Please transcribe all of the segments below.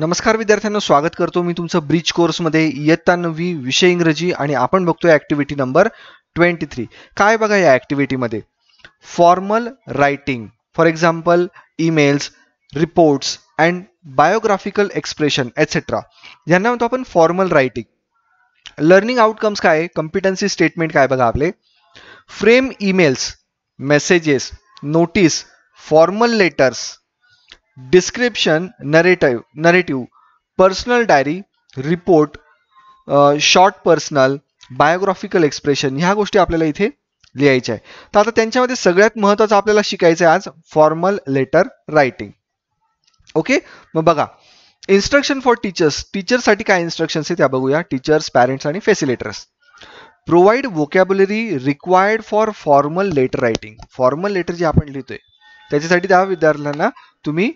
नमस्कार विद्यार्थ्यांना स्वागत करतो मी तुमचं ब्रिज कोर्समध्ये इयत्ता नववी विषय इंग्रजी आणि आपण बघतोय ऍक्टिव्हिटी नंबर ट्वेंटी थ्री काय बघा या ऍक्टिव्हिटीमध्ये formal writing for example emails reports and biographical expression etcetera यांना म्हणतो आपण फॉर्मल रायटिंग लर्निंग आउटकम्स काय कम्पिटन्सी स्टेटमेंट काय बघा आपले frame emails messages notice formal letters description narrative narrative personal diary report short personal biographical expression ह्या गोष्टी आपल्याला इथे लिहायच्या आहे तर आता त्यांच्यामध्ये सगळ्यात महत्त्वाचं आपल्याला शिकायचं आहे आज फॉर्मल लेटर रायटिंग ओके मग बघा इन्स्ट्रक्शन फॉर टीचर्स टीचरसाठी काय इन्स्ट्रक्शन्स आहे त्या बघूया टीचर्स पॅरेंट्स आणि facilitators provide vocabulary required for formal letter writing formal letter जे आपण लिहितोय त्याच्यासाठी त्या विद्यार्थ्यांना तुम्ही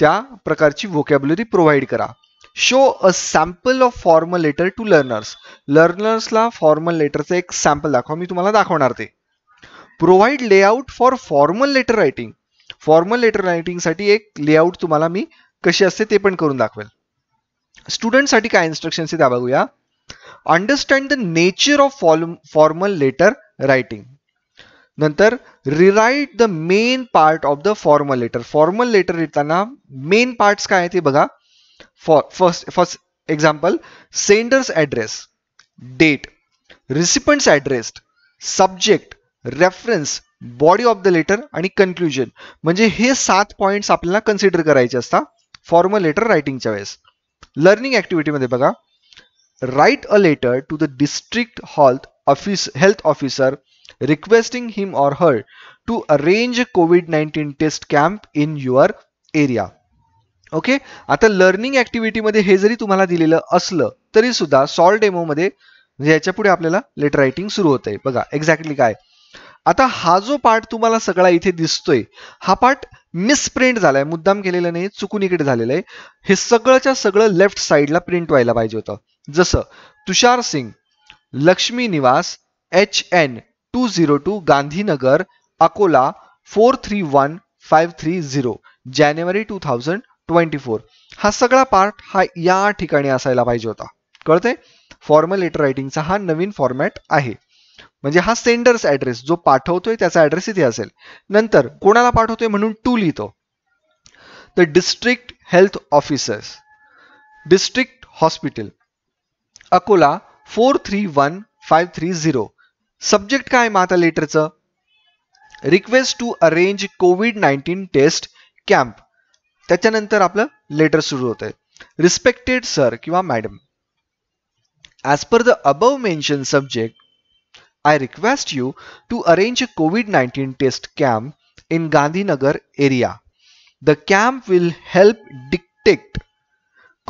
त्या प्रकारची व्होकॅब्युलरी प्रोव्हाइड करा show a sample of formal letter to learners लर्नर्सला फॉर्मल लेटरचं एक सॅम्पल दाखवा मी तुम्हाला दाखवणार ते provide layout for formal letter writing formal letter रायटिंगसाठी एक लेआउट तुम्हाला मी कशी असते ते पण करून दाखवेल स्टुडंटसाठी काय इन्स्ट्रक्शन्स आहे त्या बघूया understand the nature of formal letter writing नंतर rewrite the main part of the formal letter formal letter येताना मेन पार्ट्स काय ते बघा for first first example sender's address date recipient's address subject reference body of the letter आणि conclusion म्हणजे हे सात points आपल्याला कन्सिडर करायचे असतात फॉर्मल लेटर रायटिंगच्या वेळेस लर्निंग ॲक्टिव्हिटीमध्ये बघा write a letter to the district health office health officer requesting him or her to arrange a COVID-19 test camp in your area. Okay आता लर्निंग ऍक्टिव्हिटीमध्ये हे जरी तुम्हाला दिलेलं असलं तरी सुद्धा सॉल्ट डेमो म्हणजे याच्या पुढे आपल्याला लेटर रायटिंग सुरू होत आहे बघा एक्झॅक्टली काय आता हा जो पार्ट तुम्हाला सगळा इथे दिसतोय हा पार्ट मिसप्रिंट झालाय मुद्दाम केलेला नाही चुकून इकडे झालेलं आहे हे सगळंच्या सगळं लेफ्ट साईडला प्रिंट व्हायला पाहिजे होतं जसं तुषार Singh Lakshmi Niwas H N zero two Gandhinagar Akola four three one five three zero जानेवारी टू थाउजंड ट्वेंटी फोर हा सगळा पार्ट हा या ठिकाणी असायला पाहिजे होता कळते फॉर्मल लेटर रायटिंगचा हा नवीन फॉर्मॅट आहे म्हणजे हा सेंडर्स ऍड्रेस जो पाठवतोय त्याचा ऍड्रेस इथे असेल नंतर कोणाला पाठवतोय म्हणून टू लिहितो the district health officers district hospital Akola four three one five three zero subject काय मग आता लेटरचं request to arrange COVID nineteen test camp त्याच्यानंतर आपलं लेटर सुरू होत आहे रिस्पेक्टेड सर किंवा madam as per the above mention subject I request you to arrange a COVID nineteen test camp in Gandhinagar area. The camp will help detect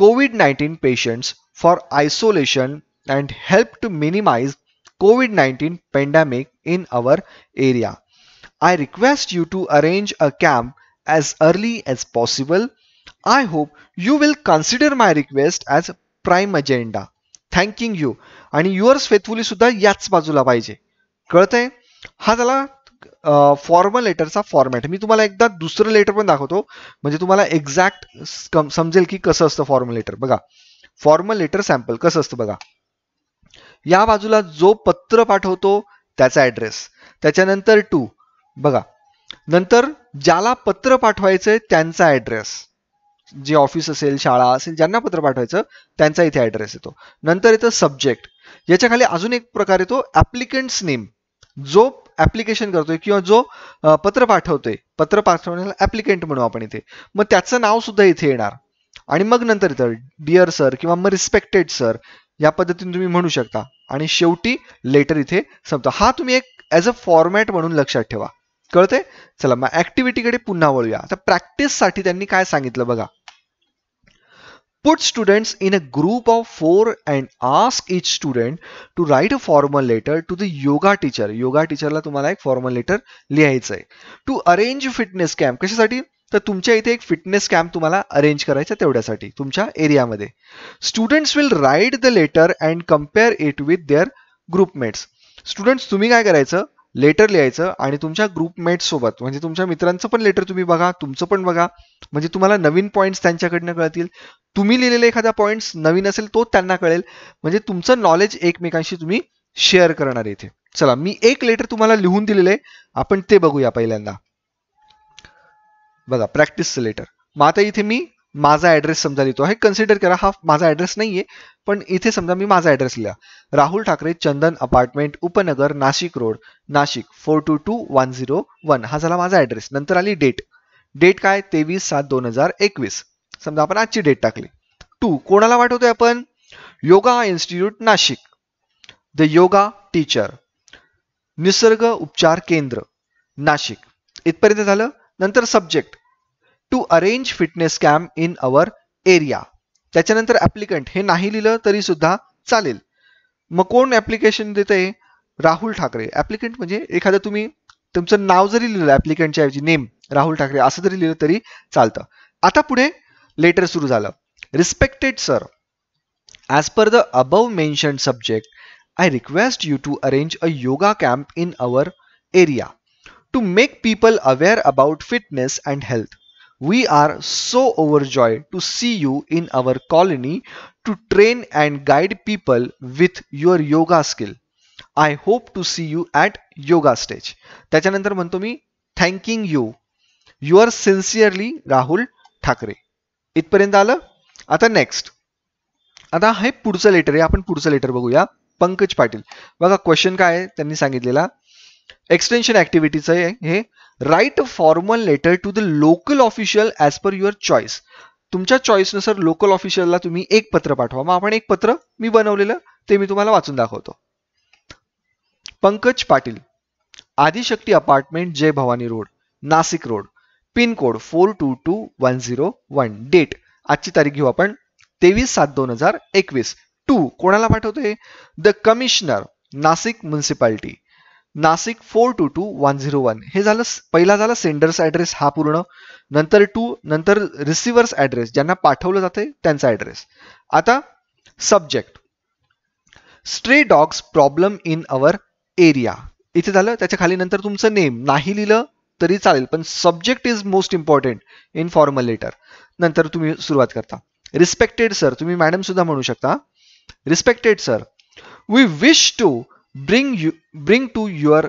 COVID-19 patients for isolation and help to minimize COVID-19 pandemic in our area. I request you to arrange a camp as early as possible. I hope you will consider my request as prime agenda. Thanking you आणि yours faithfully सुद्धा याच बाजूला पाहिजे कळतंय हा झाला formal लेटरचा format मी तुम्हाला एकदा दुसरं लेटर पण दाखवतो म्हणजे तुम्हाला एक्झॅक्ट समजेल की कसं असतं फॉर्मल लेटर बघा फॉर्मल लेटर सॅम्पल कसं असतं बघा या बाजूला जो पत्र पाठवतो त्याचा ऍड्रेस त्याच्यानंतर टू बघा नंतर ज्याला पत्र पाठवायचंय त्यांचा ऍड्रेस जे ऑफिस असेल शाळा असेल ज्यांना पत्र पाठवायचं त्यांचा इथे ऍड्रेस येतो नंतर येतं सब्जेक्ट याच्या खाली अजून एक प्रकार येतो ॲप्लिकंट्स नेम जो ऍप्लिकेशन करतोय किंवा जो पत्र पाठवतोय पत्र पाठवण्याला ऍप्लिकेंट म्हणू आपण इथे मग त्याचं नाव सुद्धा इथे येणार आणि मग नंतर इथं डिअर सर किंवा मग रिस्पेक्टेड सर या पद्धतीने तुम्ही म्हणू शकता आणि शेवटी लेटर इथे संपतो हा तुम्ही एक ॲज अ फॉर्मॅट म्हणून लक्षात ठेवा कळते चला मग ऍक्टिव्हिटीकडे पुन्हा वळूया आता प्रॅक्टिससाठी त्यांनी काय सांगितलं बघा put student in a group of four and ask each student to write a formal letter to the yoga teacher yoga टीचरला तुम्हाला एक फॉर्मल लेटर लिहायचं आहे टू अरेंज फिटनेस कॅम्प कशासाठी तर तुमच्या इथे एक फिटनेस कॅम्प तुम्हाला अरेंज करायचा तेवढ्यासाठी तुमच्या एरियामध्ये students will write the letter and compare it with their ग्रुपमेट्स स्टुडंट्स तुम्ही काय करायचं लेटर लिहायचं आणि तुमच्या ग्रुपमेट्स सोबत म्हणजे तुमच्या मित्रांचं पण लेटर तुम्ही बघा तुमचं पण बघा म्हणजे तुम्हाला नवीन पॉईंट्स त्यांच्याकडनं कळतील तुम्ही लिहिलेले एखादा पॉईंट्स नवीन असेल तो त्यांना कळेल म्हणजे तुमचं नॉलेज एकमेकांशी तुम्ही शेअर करणार इथे चला मी एक लेटर तुम्हाला लिहून दिलेलं आहे आपण ते बघूया पहिल्यांदा बघा प्रॅक्टिस लेटर मग आता इथे मी माझा ॲड्रेस समजा लिहितो आहे कन्सिडर करा हा माझा ॲड्रेस नाही आहे पण इथे समजा मी माझा ॲड्रेस लिहा Rahul Thackeray Chandan apartment Upnagar Nashik road Nashik four two two one zero one हा झाला माझा ऍड्रेस नंतर आली डेट डेट काय तेवीस सात दोन हजार एकवीस समजा आपण आजची डेट टाकली टू कोणाला वाटवतोय आपण yoga institute Nashik the yoga teacher Nisarg Upchar Kendra Nashik इथपर्यंत झालं नंतर subject to arrange fitness camp in our area त्याच्यानंतर ऍप्लिकंट हे नाही लिहिलं तरी सुद्धा चालेल मग कोण ऍप्लिकेशन देते राहुल ठाकरे ऍप्लिकंट म्हणजे एखादं तुम्ही तुमचं नाव जरी लिहिलं ऍप्लिकंटच्या ऐवजी नेम राहुल ठाकरे असं जरी लिहिलं तरी चालतं आता पुढे लेटर सुरू झालं respected sir as per the above mention subject I request you to arrange a yoga camp in our area to make people aware about fitness and health. We are so overjoyed to see you in our colony to train and guide people with your yoga skill. I hope to see you at yoga stage. त्याच्यानंतर म्हणतो मी thanking you your sincerely Rahul Thackeray इथपर्यंत आलं आता next आता हे पुढचं letter आहे आपण पुढचं लेटर बघूया पंकज पाटील बघा क्वेश्चन काय आहे त्यांनी सांगितलेला एक्सटेन्शन ऍक्टिव्हिटीचं हे write a formal letter to the local official as per your choice तुमच्या नुसार लोकल ऑफिशियलला तुम्ही एक पत्र पाठवा मग आपण एक पत्र मी बनवलेलं ते मी तुम्हाला वाचून दाखवतो Pankaj Patil Adishakti apartment Jai Bhavani road Nashik road pin code four two two one zero one date आजची तारीख घेऊ आपण तेवीस सात दोन हजार एकवीस टू कोणाला पाठवतोय the commissioner Nashik municipality Nashik four two two one zero one हे झालं पहिला झाला सेंडर्स ॲड्रेस हा पूर्ण नंतर टू नंतर रिसिव्हर्स ॲड्रेस ज्यांना पाठवलं जाते त्यांचा ॲड्रेस आता subject stray dogs problem in our area इथे झालं त्याच्या खाली नंतर तुमचं नेम नाही लिहिलं तरी चालेल पण subject is most important in formal letter नंतर तुम्ही सुरुवात करता रिस्पेक्टेड सर तुम्ही मॅडम सुद्धा म्हणू शकता respected sir we wish to bring you bring to your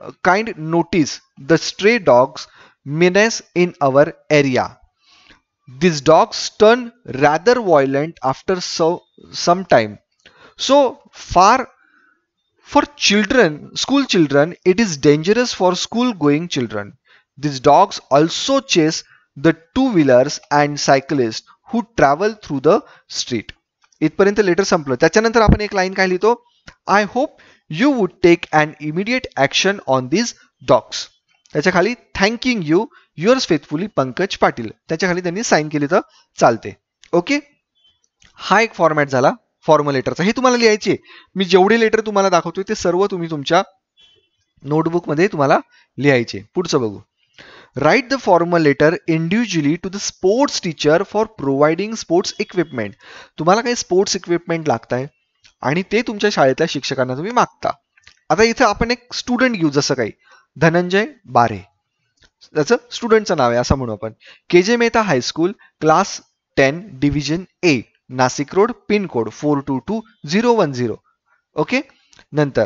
uh, kind notice the stray dogs menace in our area. These dogs turn rather violent after so some time. So far for children, school children, it is dangerous for school going children. These dogs also chase the two wheelers and cyclists who travel through the street. इथपर्यंत letter संपलं त्याच्यानंतर आपण एक line काय लिहितो I hope you would take and immediate action on this docs त्याच्या खाली thanking you yours faithfully Pankaj Patil त्याच्या खाली त्यांनी साईन केली तर चालते ओके हा एक फॉर्मॅट झाला फॉर्मल लेटरचा हे तुम्हाला लिहायचे मी जेवढे लेटर तुम्हाला दाखवतोय ते सर्व तुम्ही तुमच्या नोटबुकमध्ये तुम्हाला लिहायचे पुढचं बघू write the formal letter individually to the sports teacher for providing sports equipment तुम्हाला काही स्पोर्ट्स इक्विपमेंट लागत आहे आणि ते तुमच्या शाळेतल्या शिक्षकांना तुम्ही मागता आता इथं आपण एक स्टुडंट घेऊ जसं काही धनंजय बारे त्याचं स्टुडंटचं नाव आहे असं म्हणू आपण K J Mehta high school class ten division A Nashik road pin code four two two zero one zero okay नंतर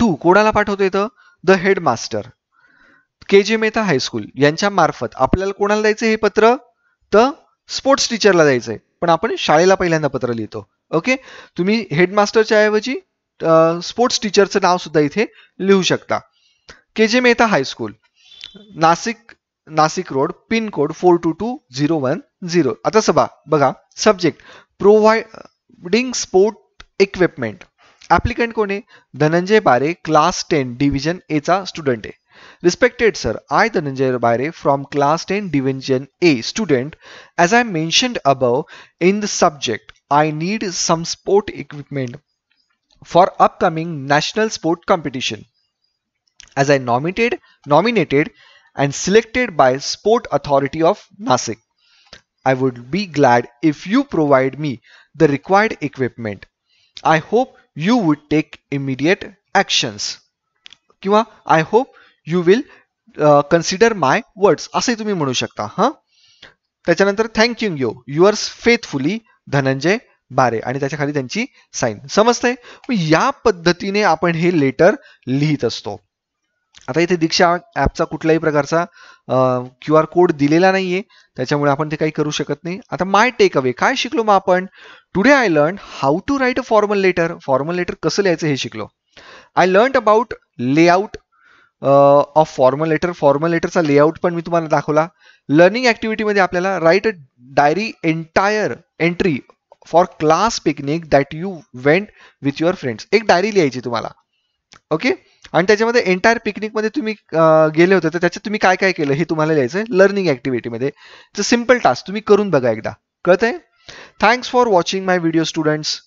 टू कोणाला पाठवतो इथं the headmaster K J Mehta high school यांच्या मार्फत आपल्याला कोणाला द्यायचं हे पत्र तर स्पोर्ट्स टीचरला द्यायचंय पण आपण शाळेला पहिल्यांदा पत्र लिहितो ओके तुम्ही हेडमास्टरच्या ऐवजी स्पोर्ट्स टीचरचं नाव सुद्धा इथे लिहू शकता K J Mehta high school Nashik Nashik road pin code four two two zero one zero आता सभा बघा subject providing sport equipment applicant कोण आहे धनंजय बारे क्लास टेन डिव्हिजन ए चा स्टुडंट आहे respected sir I Dhananjay Bare from class ten division A student as I mentioned above in the subject I need some sport equipment for upcoming national sport competition. As I nominated, nominated and selected by Sport Authority of Nasik. I would be glad if you provide me the required equipment. I hope you would take immediate actions. I hope you will will uh, consider my words. असंही तुम्ही म्हणू शकता हां त्याच्यानंतर thank you you Dhananjay बारे आणि त्याच्या खाली त्यांची साईन समजतंय या पद्धतीने आपण हे लेटर लिहित असतो आता इथे दीक्षा ऍपचा कुठल्याही प्रकारचा क्यू आर कोड दिलेला नाहीये त्याच्यामुळे आपण ते काही करू शकत नाही आता माय टेक अवे काय शिकलो मग आपण today I learn how to write a formal letter formal letter कसं लिहायचं हे शिकलो I learn about layout of formal letter फॉर्मल लेटरचा लेआउट पण मी तुम्हाला दाखवला लर्निंग मध्ये आपल्याला write a diary entire entry for class picnic that you went with your friends एक डायरी लिहायची तुम्हाला ओके आणि त्याच्यामध्ये एंटायर पिकनिकमध्ये तुम्ही गेले होते तर त्याच्यात तुम्ही काय काय केलं हे तुम्हाला लिहायचं आहे लर्निंग ऍक्टिव्हिटीमध्ये इट्स सिम्पल टास्क तुम्ही करून बघा एकदा कळत आहे thanks for watching my video students